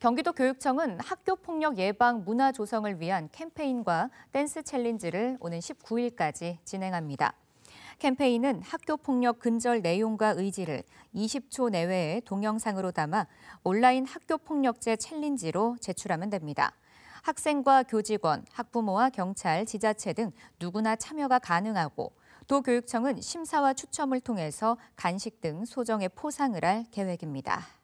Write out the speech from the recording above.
경기도 교육청은 학교 폭력 예방 문화 조성을 위한 캠페인과 댄스 챌린지를 오는 19일까지 진행합니다. 캠페인은 학교 폭력 근절 내용과 의지를 20초 내외의 동영상으로 담아 온라인 학교 폭력제 챌린지로 제출하면 됩니다. 학생과 교직원, 학부모와 경찰, 지자체 등 누구나 참여가 가능하고 도교육청은 심사와 추첨을 통해서 간식 등 소정의 포상을 할 계획입니다.